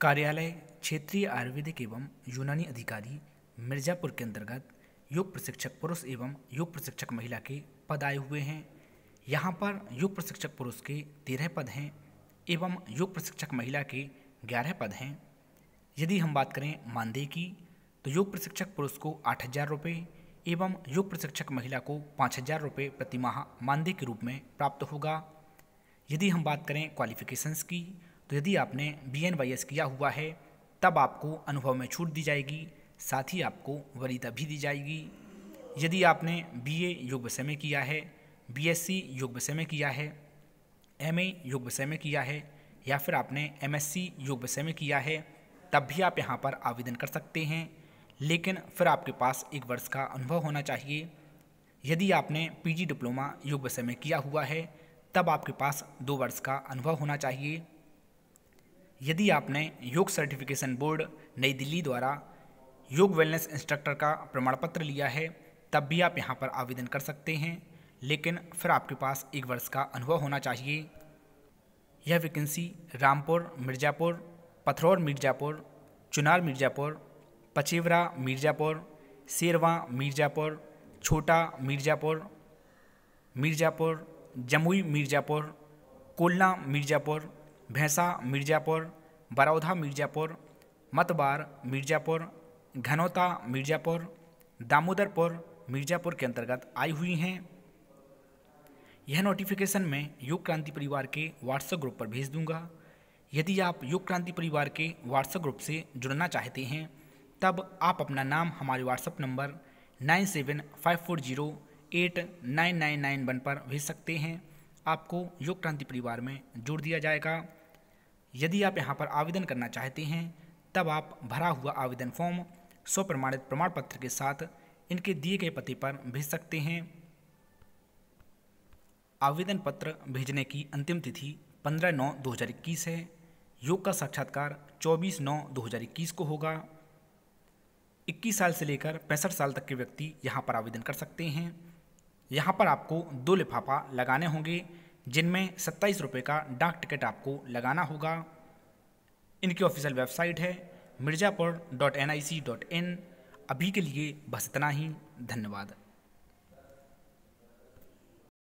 कार्यालय क्षेत्रीय आयुर्वेदिक एवं यूनानी अधिकारी मिर्ज़ापुर के अंतर्गत योग प्रशिक्षक पुरुष एवं योग प्रशिक्षक महिला के पद आए हुए हैं यहाँ पर योग प्रशिक्षक पुरुष के तेरह पद हैं एवं योग प्रशिक्षक महिला के ग्यारह पद हैं यदि हम बात करें मानदेय की तो योग प्रशिक्षक पुरुष को आठ हज़ार रुपये एवं योग प्रशिक्षक महिला को पाँच हज़ार रुपये प्रतिमाह मानदेय के रूप में प्राप्त होगा यदि हम बात करें क्वालिफिकेशंस की तो यदि आपने बी एन वाई एस किया हुआ है तब आपको अनुभव में छूट दी जाएगी साथ ही आपको वरीयता भी दी जाएगी यदि आपने बी ए योग विषय में किया है बी एस सी योग विषय में किया है एम ए योग विषय में किया है या फिर आपने एम एस सी योग विषय में किया है तब भी आप यहाँ पर आवेदन कर सकते हैं लेकिन फिर आपके पास एक वर्ष का अनुभव होना चाहिए यदि आपने पीजी डिप्लोमा योग विषय में किया हुआ है तब आपके पास दो वर्ष का अनुभव होना चाहिए यदि आपने योग सर्टिफिकेशन बोर्ड नई दिल्ली द्वारा योग वेलनेस इंस्ट्रक्टर का प्रमाण पत्र लिया है तब भी आप यहाँ पर आवेदन कर सकते हैं लेकिन फिर आपके पास एक वर्ष का अनुभव होना चाहिए यह वैकेंसी रामपुर मिर्ज़ापुर पथरौर मिर्ज़ापुर चुनार मिर्ज़ापुर पचेवरा मिर्ज़ापुर शेरवा मिर्ज़ापुर छोटा मिर्ज़ापुर मिर्ज़ापुर जमुई मिर्ज़ापुर कोल्ला मिर्ज़ापुर भैंसा मिर्ज़ापुर बरौधा मिर्ज़ापुर मतबार मिर्ज़ापुर घनौता मिर्ज़ापुर दामोदरपुर मिर्ज़ापुर के अंतर्गत आई हुई हैं यह नोटिफिकेशन मैं योग क्रांति परिवार के व्हाट्सएप ग्रुप पर भेज दूंगा यदि आप योग क्रांति परिवार के व्हाट्सएप ग्रुप से जुड़ना चाहते हैं तब आप अपना नाम हमारे WhatsApp number nine seven five four zero eight nine nine nine one पर भेज सकते हैं आपको योग क्रांति परिवार में जोड़ दिया जाएगा यदि आप यहाँ पर आवेदन करना चाहते हैं तब आप भरा हुआ आवेदन फॉर्म स्व प्रमाणित प्रमाण पत्र के साथ इनके दिए गए पते पर भेज सकते हैं आवेदन पत्र भेजने की अंतिम तिथि 15 नौ 2021 है योग का साक्षात्कार 24 नौ 2021 को होगा 21 साल से लेकर पैंसठ साल तक के व्यक्ति यहाँ पर आवेदन कर सकते हैं यहाँ पर आपको दो लिफाफा लगाने होंगे जिनमें सत्ताईस रुपये का डाक टिकट आपको लगाना होगा इनकी ऑफिशियल वेबसाइट है Mirzapur dot N I C dot in अभी के लिए बस इतना ही धन्यवाद